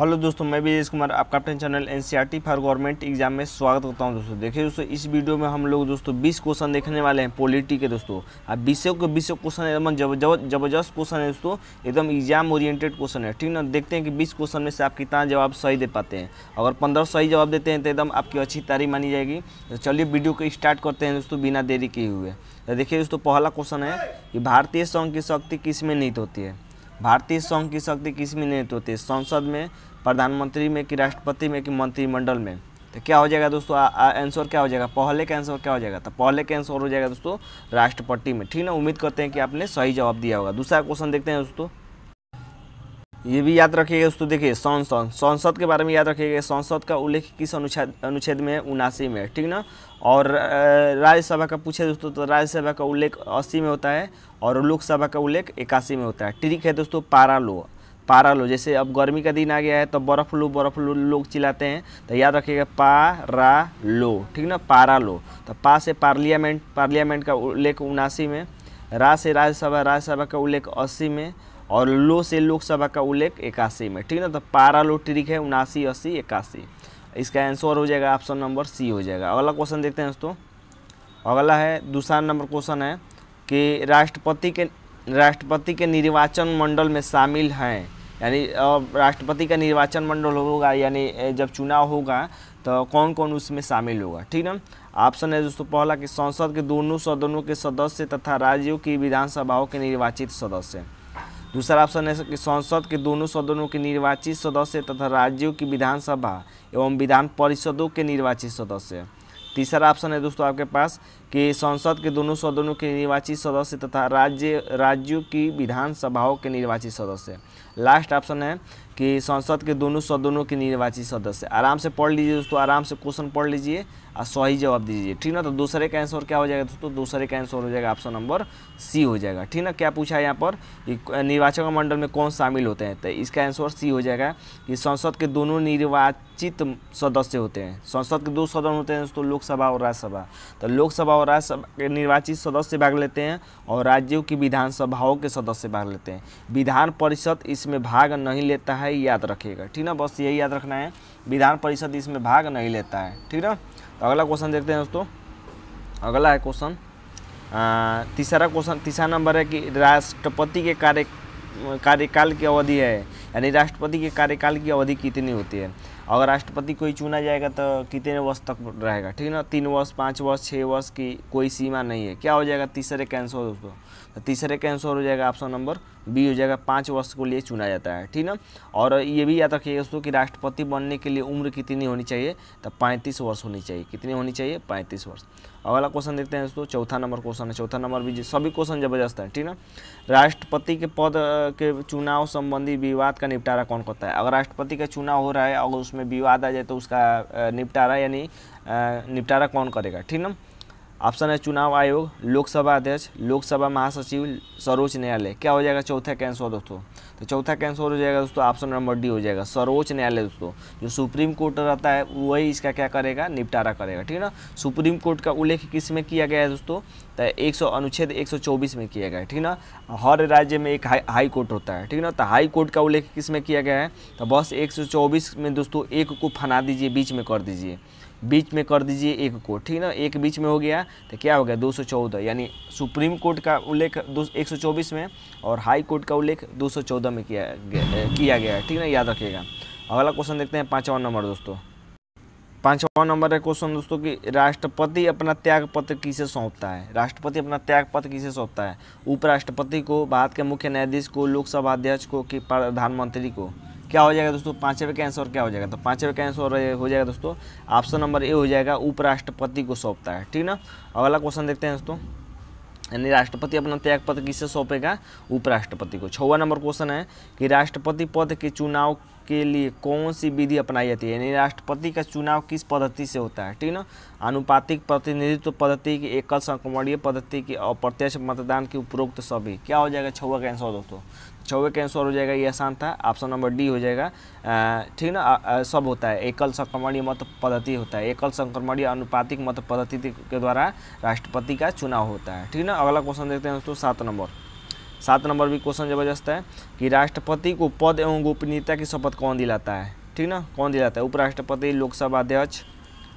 hello दोस्तों मैं भी कुमार आपका अपने channel N C for government exam में स्वागत करता हूं दोस्तों देखिए दोस्तों इस वीडियो में हम लोग दोस्तों 20 क्वेश्चन देखने वाले हैं पॉलिटी के दोस्तों अब बीसों के बीसों क्वेश्चन एकदम जबरदस्त क्वेश्चन है दोस्तों एकदम एग्जाम ओरिएंटेड क्वेश्चन है ठीक ना देखते हैं कि बीस क्वेश्चन में से आप कितना जवाब सही दे पाते हैं अगर पंद्रह सही जवाब देते हैं तो एकदम आपकी अच्छी तारीफ मानी जाएगी तो चलिए वीडियो को स्टार्ट करते हैं दोस्तों बिना देरी किए हुए तो देखिए दोस्तों पहला क्वेश्चन है कि भारतीय संघ की शक्ति किस में नहीं होती है भारतीय संघ की शक्ति किस में निहित होती है संसद में प्रधानमंत्री में कि राष्ट्रपति में कि मंत्रिमंडल में तो क्या हो जाएगा दोस्तों आंसर क्या हो जाएगा पहले का आंसर क्या हो जाएगा तो पहले का आंसर हो जाएगा दोस्तों राष्ट्रपति में ठीक ना उम्मीद करते हैं कि आपने सही जवाब दिया होगा दूसरा क्वेश्चन देखते हैं दोस्तों ये भी याद रखिएगा दोस्तों देखिए संसद संसद के बारे में याद रखिएगा संसद का उल्लेख किस अनुच्छेद अनुच्छेद में उनासी में ठीक ना और राज्यसभा का पूछे दोस्तों तो राज्यसभा का उल्लेख अस्सी में होता है और लोकसभा का उल्लेख इक्यासी में होता है ट्रिक है दोस्तों पारा लो पारा लो जैसे अब गर्मी का दिन आ गया है तो बर्फ़ लो बर्फ़ लो लोग चिल्लाते हैं तो याद रखिएगा पारा लो ठीक ना पारा लो तो पा से पार्लियामेंट पार्लियामेंट का उल्लेख उनासी में रा से राज्यसभा राज्यसभा का उल्लेख अस्सी में और लो से लोकसभा का उल्लेख इक्यासी में ठीक ना तो पारा लो ट्रिक है उनासी अस्सी इक्यासी इसका आंसर हो जाएगा ऑप्शन नंबर सी हो जाएगा अगला क्वेश्चन देखते हैं दोस्तों अगला है दूसरा नंबर क्वेश्चन है कि राष्ट्रपति के राष्ट्रपति के निर्वाचन मंडल में शामिल हैं यानी राष्ट्रपति का निर्वाचन मंडल होगा यानी जब चुनाव होगा तो कौन कौन उसमें शामिल होगा ठीक है ऑप्शन है दोस्तों पहला कि संसद के दोनों सदनों के सदस्य तथा राज्यों की विधानसभाओं के निर्वाचित सदस्य दूसरा ऑप्शन है कि संसद के दोनों सदनों के निर्वाचित सदस्य तथा राज्यों की विधानसभा एवं विधान परिषदों के निर्वाचित सदस्य तीसरा ऑप्शन है दोस्तों आपके पास कि संसद के दोनों सदनों के निर्वाचित सदस्य तथा राज्य राज्यों की विधानसभाओं के निर्वाचित सदस्य लास्ट ऑप्शन है कि संसद के दोनों सदनों के निर्वाचित सदस्य आराम से पढ़ लीजिए दोस्तों आराम से क्वेश्चन पढ़ लीजिए और सही जवाब दीजिए ठीक ना तो दूसरे का आंसर क्या हो जाएगा दोस्तों दूसरे का आंसर हो जाएगा ऑप्शन नंबर सी हो जाएगा ठीक ना क्या पूछा है यहाँ पर निर्वाचक मंडल में कौन शामिल होते हैं तो इसका आंसर सी हो जाएगा कि संसद के दोनों निर्वाचित सदस्य होते हैं संसद के दो सदन होते हैं दोस्तों लोकसभा और राज्यसभा तो लोकसभा और राज्यसभा के निर्वाचित सदस्य भाग लेते हैं और राज्यों की विधानसभाओं के सदस्य भाग लेते हैं विधान परिषद इसमें भाग नहीं लेता है है याद रखिएगा ठीक ना बस यही याद रखना है विधान परिषद इसमें भाग नहीं लेता है ठीक ना तो अगला क्वेश्चन देखते हैं दोस्तों अगला है क्वेश्चन तीसरा क्वेश्चन तीसरा नंबर है कि राष्ट्रपति के कार्य कार्यकाल की अवधि है यानी राष्ट्रपति के कार्यकाल की अवधि कितनी होती है अगर राष्ट्रपति कोई चुना जाएगा तो कितने वर्ष तक रहेगा ठीक है ना तीन वर्ष पाँच वर्ष छः वर्ष की कोई सीमा नहीं है क्या हो जाएगा तीसरे कैंसर उसको तो तीसरे कैंसर हो जाएगा ऑप्शन नंबर बी हो जाएगा पाँच वर्ष को लिए चुना जाता है ठीक ना और ये भी याद रखिएगा दोस्तों कि राष्ट्रपति बनने के लिए उम्र कितनी होनी चाहिए तो पैंतीस वर्ष होनी चाहिए कितनी होनी चाहिए पैंतीस वर्ष अगला क्वेश्चन देखते हैं दोस्तों चौथा नंबर क्वेश्चन है चौथा नंबर भी सभी क्वेश्चन जबरदस्त है ठीक ना राष्ट्रपति के पद के चुनाव संबंधी विवाद का निपटारा कौन करता है अगर राष्ट्रपति का चुनाव हो रहा है अगर उसमें विवाद आ जाए तो उसका निपटारा यानी निपटारा कौन करेगा ठीक ना ऑप्शन है चुनाव आयोग लोकसभा अध्यक्ष लोकसभा महासचिव सर्वोच्च न्यायालय क्या हो जाएगा चौथा कैंसर आंसर दोस्तों तो चौथा का आंसर हो जाएगा दोस्तों ऑप्शन नंबर डी हो जाएगा सर्वोच्च न्यायालय दोस्तों जो सुप्रीम कोर्ट रहता है वही इसका क्या करेगा निपटारा करेगा ठीक है ना सुप्रीम कोर्ट का उल्लेख किस में किया गया है दोस्तों तो एक सौ अनुच्छेद एक में किया गया है ठीक ना हर राज्य में एक हाई हाई कोर्ट होता है ठीक ना तो हाई कोर्ट का उल्लेख किस में किया गया है तो बस एक में दोस्तों एक को फना दीजिए बीच में कर दीजिए बीच में कर दीजिए एक को ठीक ना एक बीच में हो गया तो क्या हो गया दो सौ चौदह यानी सुप्रीम कोर्ट का उल्लेख दो एक सौ चौबीस में और हाई कोर्ट का उल्लेख दो सौ चौदह में किया गया किया गया है ठीक ना याद रखिएगा अगला क्वेश्चन देखते हैं पाँचवा नंबर दोस्तों पाँचवा नंबर है क्वेश्चन दोस्तों कि राष्ट्रपति अपना त्याग पत्र किसे सौंपता है राष्ट्रपति अपना त्याग पत्र किसे सौंपता है उपराष्ट्रपति को भारत के मुख्य न्यायाधीश को लोकसभा अध्यक्ष को कि प्रधानमंत्री को क्या हो जाएगा दोस्तों पाँचवें का आंसर क्या हो जाएगा तो पाँचवें का आंसर हो जाएगा दोस्तों ऑप्शन नंबर ए हो जाएगा उपराष्ट्रपति को सौंपता है ठीक ना अगला क्वेश्चन देखते हैं दोस्तों यानी राष्ट्रपति अपना त्याग पद किसे सौंपेगा उपराष्ट्रपति को छवा नंबर क्वेश्चन है कि राष्ट्रपति पद के चुनाव के लिए कौन सी विधि अपनाई जाती है यानी राष्ट्रपति का चुनाव किस पद्धति से होता है ठीक है ना अनुपातिक प्रतिनिधित्व पद्धति की एकल संक्रमणीय पद्धति की और प्रत्यक्ष मतदान की उपरोक्त तो सभी क्या हो जाएगा छवे का आंसर दोस्तों छवे का आंसर हो जाएगा ये आसान था ऑप्शन नंबर डी हो जाएगा ठीक ना सब होता है एकल संक्रमणीय मत पद्धति होता है एकल संक्रमणीय अनुपातिक मत पद्धति के द्वारा राष्ट्रपति का चुनाव होता है ठीक ना अगला क्वेश्चन देखते हैं दोस्तों सात नंबर सात नंबर भी क्वेश्चन जबरदस्त है कि राष्ट्रपति को पद एवं गोपनीयता की शपथ कौन दिलाता है ठीक ना कौन दिलाता है उपराष्ट्रपति लोकसभा अध्यक्ष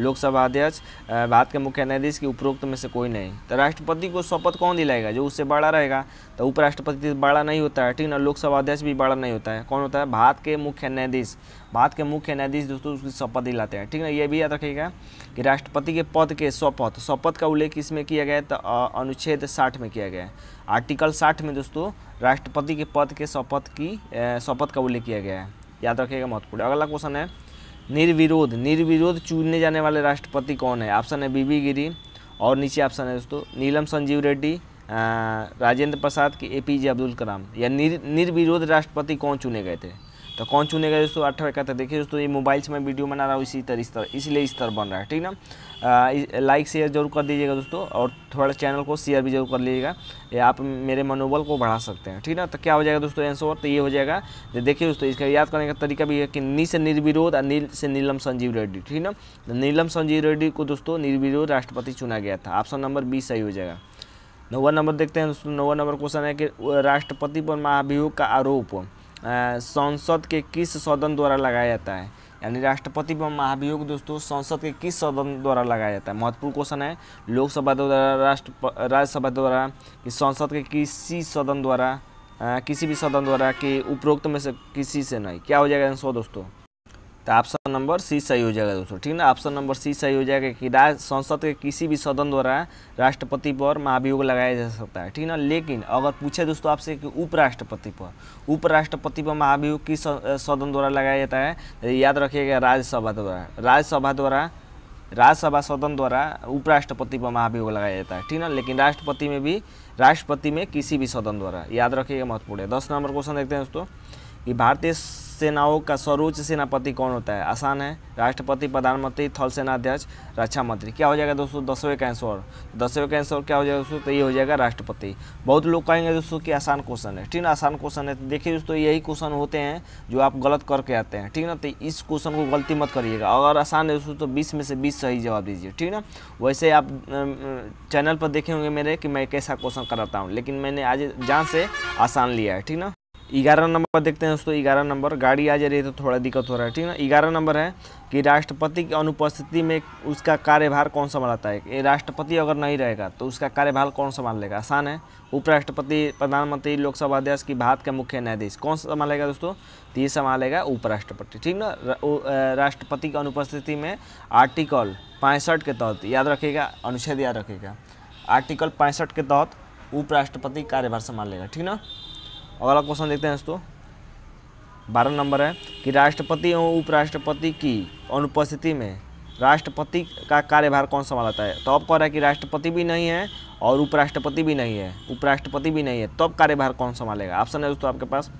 लोकसभा अध्यक्ष भारत के मुख्य न्यायाधीश की उपरोक्त में से कोई नहीं तो राष्ट्रपति को शपथ कौन दिलाएगा जो उससे बड़ा रहेगा तो उपराष्ट्रपति बड़ा नहीं होता है ठीक ना लोकसभा अध्यक्ष भी बड़ा नहीं होता है कौन होता है भारत के मुख्य न्यायाधीश भारत के मुख्य न्यायाधीश दोस्तों उसकी शपथ दिलाते हैं ठीक ना ये भी याद रखिएगा कि राष्ट्रपति के पद के शपथ शपथ का उल्लेख इसमें किया गया तो अनुच्छेद साठ में किया गया है आर्टिकल साठ में दोस्तों राष्ट्रपति के पद के शपथ की शपथ का उल्लेख किया गया है याद रखिएगा महत्वपूर्ण अगला क्वेश्चन है निर्विरोध निर्विरोध चुनने जाने वाले राष्ट्रपति कौन है ऑप्शन है बीबी गिरी और नीचे ऑप्शन है दोस्तों नीलम संजीव रेड्डी राजेंद्र प्रसाद के एपीजे अब्दुल कलाम या निर निर्विरोध राष्ट्रपति कौन चुने गए थे तो कौन चुनेगा दोस्तों अठारह का तो देखिए दोस्तों ये मोबाइल से मैं वीडियो बना रहा हूँ इसी तरह इस तरह इसलिए इस तरह बन रहा है ठीक ना लाइक शेयर जरूर कर दीजिएगा दोस्तों और थोड़ा चैनल को शेयर भी जरूर कर लीजिएगा आप मेरे मनोबल को बढ़ा सकते हैं ठीक ना तो क्या हो जाएगा दोस्तों आंसर तो ये हो जाएगा तो देखिए दोस्तों इसका याद करने का तरीका भी है कि नी से निर्विरोध और नील से नीलम संजीव रेड्डी ठीक ना तो नीलम संजीव रेड्डी को दोस्तों निर्विरोध राष्ट्रपति चुना गया था ऑप्शन नंबर बी सही हो जाएगा नौवा नंबर देखते हैं दोस्तों नौवा नंबर क्वेश्चन है कि राष्ट्रपति पर महाभियोग का आरोप संसद के किस सदन द्वारा लगाया जाता है यानी राष्ट्रपति महाभियोग दोस्तों संसद के किस सदन द्वारा लगाया जाता है महत्वपूर्ण क्वेश्चन है लोकसभा द्वारा राष्ट्र राज्यसभा द्वारा कि संसद के किसी सदन द्वारा किसी भी सदन द्वारा कि उपरोक्त में से किसी से नहीं क्या हो जाएगा आंसर दोस्तों तो ऑप्शन नंबर सी सही हो जाएगा दोस्तों ठीक ना ऑप्शन नंबर सी सही हो जाएगा कि राज्य संसद के किसी भी सदन द्वारा राष्ट्रपति पर महाभियोग लगाया जा सकता है ठीक ना लेकिन अगर पूछे दोस्तों आपसे कि उपराष्ट्रपति पर उपराष्ट्रपति पर महाभियोग किस सदन द्वारा लगाया जाता है तो याद रखिएगा राज्यसभा द्वारा राज्यसभा द्वारा राज्यसभा सदन द्वारा उपराष्ट्रपति पर महाभियोग लगाया जाता है ठीक ना लेकिन राष्ट्रपति में भी राष्ट्रपति में किसी भी सदन द्वारा याद रखिएगा महत्वपूर्ण है दस नंबर क्वेश्चन देखते हैं दोस्तों कि भारतीय सेनाओं का सर्वोच्च सेनापति कौन होता है आसान है राष्ट्रपति प्रधानमंत्री थल सेनाध्यक्ष रक्षा मंत्री क्या हो जाएगा दोस्तों दसवें का आंसर दसवें का आंसर क्या हो जाएगा दोस्तों तो ये हो जाएगा राष्ट्रपति बहुत लोग कहेंगे दोस्तों कि आसान क्वेश्चन है ठीक ना आसान क्वेश्चन है तो देखिए दोस्तों यही क्वेश्चन होते हैं जो आप गलत करके आते हैं ठीक ना तो इस क्वेश्चन को गलती मत करिएगा अगर आसान है दोस्तों तो बीस में से बीस सही जवाब दीजिए ठीक ना वैसे आप चैनल पर देखे होंगे मेरे कि मैं कैसा क्वेश्चन कराता हूँ लेकिन मैंने आज जान से आसान लिया है ठीक ना ग्यारह नंबर देखते हैं दोस्तों ग्यारह नंबर गाड़ी आ जा रही है तो थोड़ा दिक्कत हो रहा है ठीक है ना ग्यारह नंबर है कि राष्ट्रपति की अनुपस्थिति में उसका कार्यभार कौन संभालता है ये राष्ट्रपति अगर नहीं रहेगा तो उसका कार्यभार कौन संभाल लेगा आसान है उपराष्ट्रपति प्रधानमंत्री लोकसभा अध्यक्ष की भारत के मुख्य न्यायाधीश कौन संभालेगा दोस्तों तो ये संभालेगा उपराष्ट्रपति ठीक ना राष्ट्रपति की अनुपस्थिति में आर्टिकल पैंसठ के तहत याद रखेगा अनुच्छेद याद रखेगा आर्टिकल पैंसठ के तहत उपराष्ट्रपति कार्यभार संभाल लेगा ठीक ना अगला क्वेश्चन देखते हैं दोस्तों बारह नंबर है कि राष्ट्रपति एवं उपराष्ट्रपति की अनुपस्थिति में राष्ट्रपति का कार्यभार कौन संभालता है तो अब कह रहा है कि राष्ट्रपति भी नहीं है और उपराष्ट्रपति भी नहीं है उपराष्ट्रपति भी नहीं है तब तो कार्यभार कौन संभालेगा ऑप्शन है दोस्तों आपके पास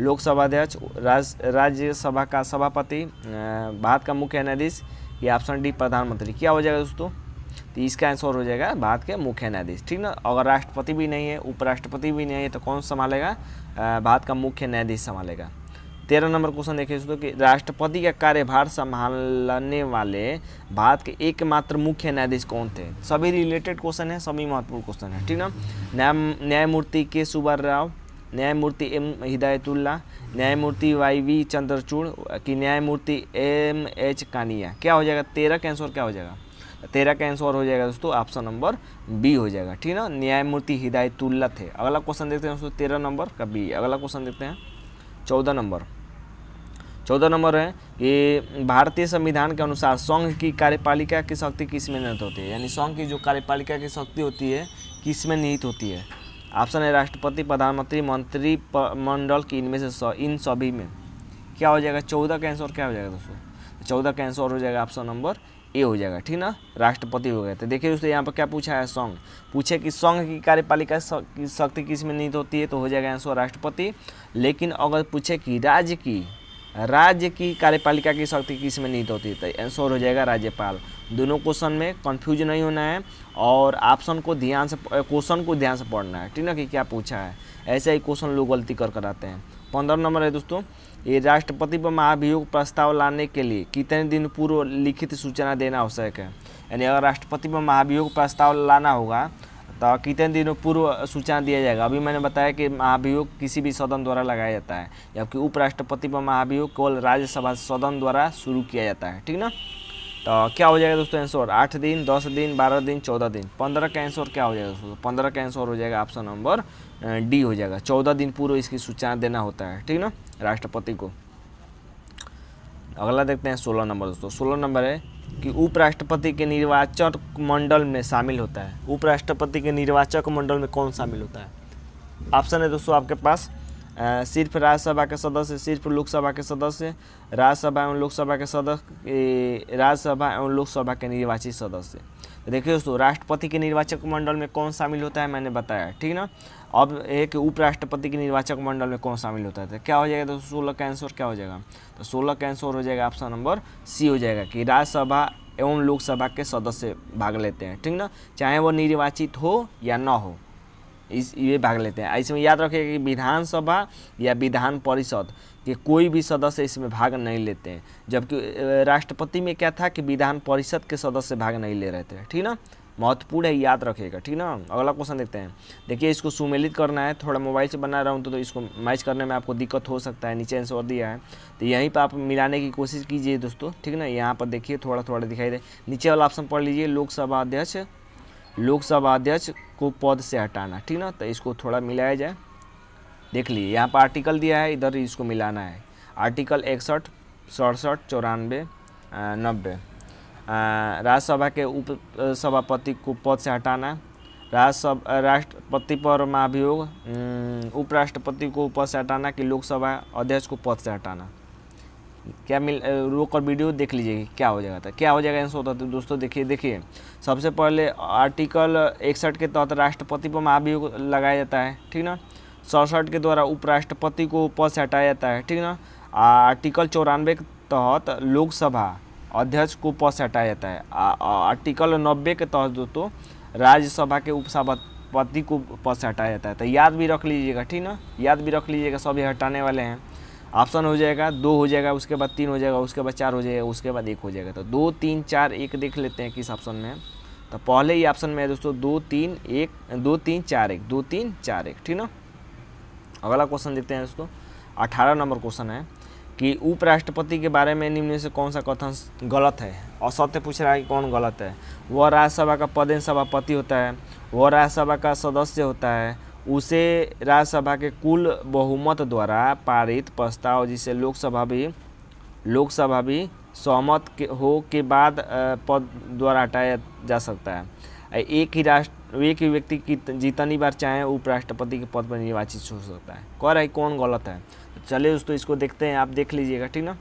लोकसभा अध्यक्ष राज राज्यसभा का सभापति भारत का मुख्य न्यायाधीश या ऑप्शन डी प्रधानमंत्री क्या हो जाएगा दोस्तों तो इसका आंसर हो जाएगा भारत के मुख्य न्यायाधीश ठीक ना अगर राष्ट्रपति भी नहीं है उपराष्ट्रपति भी नहीं है तो कौन संभालेगा भारत का मुख्य न्यायाधीश संभालेगा तेरह नंबर क्वेश्चन देखिए दोस्तों कि राष्ट्रपति का कार्यभार संभालने वाले भारत के एकमात्र मुख्य न्यायाधीश कौन थे सभी रिलेटेड क्वेश्चन है सभी महत्वपूर्ण क्वेश्चन है ठीक ना न्याय न्यायमूर्ति के सुबर राव न्यायमूर्ति एम हिदायतुल्ला न्यायमूर्ति वाई वी चंद्रचूड़ की न्यायमूर्ति एम एच कानिया क्या हो जाएगा तेरह का आंसर क्या हो जाएगा तेरह का आंसर हो जाएगा दोस्तों ऑप्शन नंबर बी हो जाएगा ठीक है ना न्यायमूर्ति हिदायतुल्ला थे अगला क्वेश्चन देखते हैं दोस्तों तेरह नंबर का बी अगला क्वेश्चन देखते हैं चौदह नंबर चौदह नंबर है ये भारतीय संविधान के अनुसार संघ की कार्यपालिका की शक्ति किस में निहित होती है यानी संघ की जो कार्यपालिका की शक्ति होती है किस में निहित होती है ऑप्शन है राष्ट्रपति प्रधानमंत्री मंत्री मंडल की इनमें से सौ इन सभी में क्या हो जाएगा चौदह का आंसर क्या हो जाएगा दोस्तों चौदह का आंसर हो जाएगा ऑप्शन नंबर ए हो जाएगा ठीक ना राष्ट्रपति हो गए तो देखिए दोस्तों यहाँ पर क्या पूछा है संघ पूछे कि संघ की कार्यपालिका शक्ति किस में नहीं होती है तो हो जाएगा आंसर राष्ट्रपति लेकिन अगर पूछे कि राज्य की राज्य की कार्यपालिका की शक्ति किस में निहित होती है तो आंसर हो जाएगा राज्यपाल दोनों क्वेश्चन में कंफ्यूज नहीं होना है और ऑप्शन को ध्यान से क्वेश्चन को ध्यान से पढ़ना है ठीक ना कि क्या पूछा है ऐसे ही क्वेश्चन लोग गलती कर कर आते हैं पंद्रह नंबर है दोस्तों ये राष्ट्रपति पर महाभियोग प्रस्ताव लाने के लिए कितने दिन पूर्व लिखित सूचना देना आवश्यक है यानी अगर राष्ट्रपति पर महाभियोग प्रस्ताव लाना होगा तो कितने दिनों पूर्व सूचना दिया जाएगा अभी मैंने बताया कि महाभियोग किसी भी सदन द्वारा लगाया जाता है जबकि उपराष्ट्रपति पर महाभियोग केवल राज्यसभा सदन द्वारा शुरू किया जाता है ठीक ना तो क्या हो जाएगा दोस्तों आंसर आठ दिन दस दिन बारह दिन चौदह दिन पंद्रह का आंसर क्या हो जाएगा दोस्तों पंद्रह का आंसर हो जाएगा ऑप्शन नंबर डी हो जाएगा चौदह दिन पूर्व इसकी सूचना देना होता है ठीक ना राष्ट्रपति को अगला देखते हैं सोलह नंबर दोस्तों सोलह नंबर है कि उपराष्ट्रपति के निर्वाचक मंडल में शामिल होता है उपराष्ट्रपति के निर्वाचक मंडल में कौन शामिल होता है ऑप्शन है दोस्तों आपके पास सिर्फ राज्यसभा के सदस्य सिर्फ लोकसभा के सदस्य राज्यसभा एवं लोकसभा के सदस्य राज्यसभा एवं लोकसभा के निर्वाचित सदस्य तो देखिए दोस्तों राष्ट्रपति के निर्वाचक मंडल में कौन शामिल होता है मैंने बताया ठीक ना अब एक उपराष्ट्रपति के निर्वाचक मंडल में कौन शामिल होता है तो क्या हो जाएगा दोस्तों सोलह का आंसर क्या हो जाएगा तो सोलह का आंसर हो जाएगा ऑप्शन नंबर सी हो जाएगा कि राज्यसभा एवं लोकसभा के सदस्य भाग लेते हैं ठीक ना चाहे वो निर्वाचित हो या ना हो इस ये भाग लेते हैं इसमें याद रखिए कि विधानसभा या विधान परिषद के कोई भी सदस्य इसमें भाग नहीं लेते हैं जबकि राष्ट्रपति में क्या था कि विधान परिषद के सदस्य भाग नहीं ले रहे थे ठीक ना महत्वपूर्ण है याद रखिएगा ठीक ना अगला क्वेश्चन देखते हैं देखिए इसको सुमेलित करना है थोड़ा मोबाइल से बना रहा हूँ तो, तो इसको मैच करने में आपको दिक्कत हो सकता है नीचे आंसर दिया है तो यहीं पर आप मिलाने की कोशिश कीजिए दोस्तों ठीक ना यहाँ पर देखिए थोड़ा थोड़ा दिखाई दे नीचे वाला ऑप्शन पढ़ लीजिए लोकसभा अध्यक्ष लोकसभा अध्यक्ष को पद से हटाना ठीक ना तो इसको थोड़ा मिलाया जाए देख लीजिए यहाँ पर आर्टिकल दिया है इधर इसको मिलाना है आर्टिकल इकसठ सड़सठ चौरानवे नब्बे राज्यसभा के उप सभापति को पद से हटाना राज्यसभा राष्ट्रपति पर महाभियोग उपराष्ट्रपति को पद से हटाना कि लोकसभा अध्यक्ष को पद से हटाना क्या मिल रोक और वीडियो देख लीजिए क्या हो जाएगा था क्या हो जाएगा आंसर होता था दोस्तों देखिए देखिए सबसे पहले आर्टिकल इकसठ के तहत राष्ट्रपति पर महाभियोग लगाया जाता है ठीक ना सड़सठ के द्वारा उपराष्ट्रपति को पद से हटाया जाता है ठीक ना आर्टिकल चौरानवे के तहत लोकसभा अध्यक्ष को पद से हटाया जाता है आर्टिकल नब्बे के तहत दोस्तों राज्यसभा के उपसभापति को पद से हटाया जाता है तो याद भी रख लीजिएगा ठीक ना याद भी रख लीजिएगा सभी हटाने वाले हैं ऑप्शन हो जाएगा दो हो जाएगा उसके बाद तीन हो जाएगा उसके बाद चार हो जाएगा उसके बाद एक हो जाएगा तो दो तीन चार एक देख लेते हैं किस ऑप्शन में तो पहले ही ऑप्शन में है दोस्तों दो तीन एक दो तीन चार एक दो तीन चार एक ठीक ना अगला क्वेश्चन देखते हैं दोस्तों अठारह नंबर क्वेश्चन है कि उपराष्ट्रपति के बारे में निम्न से कौन सा कथन गलत है असत्य पूछ रहा है कि कौन गलत है वह राज्यसभा का पदेन सभापति होता है वह राज्यसभा का सदस्य होता है उसे राज्यसभा के कुल बहुमत द्वारा पारित प्रस्ताव जिसे लोकसभा भी लोकसभा भी सहमत के हो के बाद पद द्वारा हटाया जा सकता है एक ही राष्ट्र एक ही व्यक्ति की जितनी बार चाहे उपराष्ट्रपति के पद पर निर्वाचित हो सकता है कह रहा है कौन गलत है तो चलिए दोस्तों इसको देखते हैं आप देख लीजिएगा ठीक ना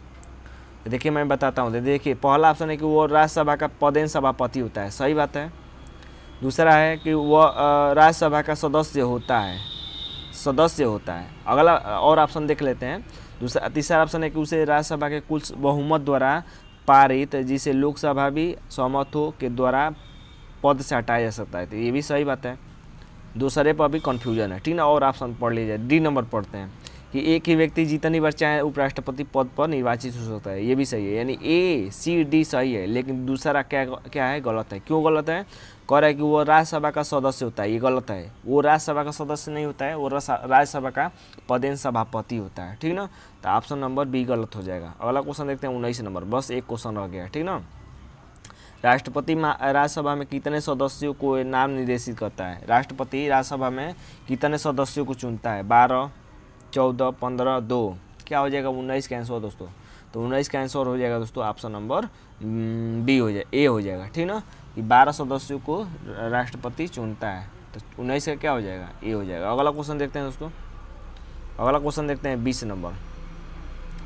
देखिए मैं बताता हूँ देखिए पहला ऑप्शन है कि वो राज्यसभा का पदेन सभापति होता है सही बात है दूसरा है कि वह राज्यसभा का सदस्य होता है सदस्य होता है अगला और ऑप्शन देख लेते हैं दूसरा तीसरा ऑप्शन है कि उसे राज्यसभा के कुल बहुमत द्वारा पारित जिसे लोकसभा भी सहमत हो के द्वारा पद से हटाया जा सकता है तो ये भी सही बात है दूसरे पर भी कन्फ्यूजन है ठीक ना और ऑप्शन पढ़ लीजिए डी नंबर पढ़ते हैं कि एक ही व्यक्ति जितनी बार चाहे उपराष्ट्रपति पद पर निर्वाचित हो सकता है ये भी सही है यानी ए सी डी सही है लेकिन दूसरा क्या क्या है गलत है क्यों गलत है कह रहा है कि वो राज्यसभा का सदस्य होता है ये गलत है वो राज्यसभा का सदस्य नहीं होता है वो राज्यसभा का पदेन सभापति होता है ठीक ना तो ऑप्शन नंबर बी गलत हो जाएगा अगला क्वेश्चन देखते हैं उन्नीस नंबर बस एक क्वेश्चन रह गया ठीक ना राष्ट्रपति राज्यसभा में कितने सदस्यों को नाम निर्देशित करता है राष्ट्रपति राज्यसभा में कितने सदस्यों को चुनता है बारह चौदह पंद्रह दो क्या हो जाएगा उन्नीस का आंसर दोस्तों तो उन्नीस का आंसर हो जाएगा दोस्तों ऑप्शन नंबर बी हो जाए ए हो जाएगा ठीक ना कि बारह सदस्यों को राष्ट्रपति चुनता है तो उन्नीस का क्या हो जाएगा ए हो जाएगा अगला क्वेश्चन देखते हैं दोस्तों अगला क्वेश्चन देखते हैं बीस नंबर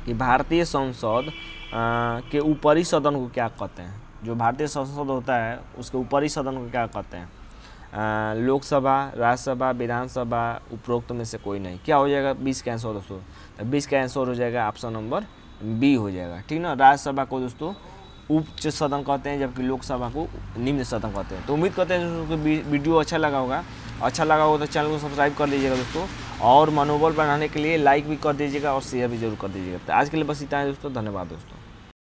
कि भारतीय संसद के ऊपरी सदन को क्या कहते हैं जो भारतीय संसद होता है उसके ऊपरी सदन को क्या कहते हैं लोकसभा राज्यसभा विधानसभा उपरोक्त में से कोई नहीं क्या हो जाएगा बीस का आंसर दोस्तों तो बीस का आंसर हो जाएगा ऑप्शन नंबर बी हो जाएगा ठीक ना राज्यसभा को दोस्तों उच्च सदन कहते हैं जबकि लोकसभा को निम्न सदन कहते हैं तो उम्मीद करते हैं दोस्तों को वीडियो अच्छा लगा होगा अच्छा लगा होगा तो चैनल को सब्सक्राइब कर लीजिएगा दोस्तों और मनोबल बनाने के लिए लाइक भी कर दीजिएगा और शेयर भी जरूर कर दीजिएगा तो आज के लिए बस इतना है दोस्तों धन्यवाद दोस्तों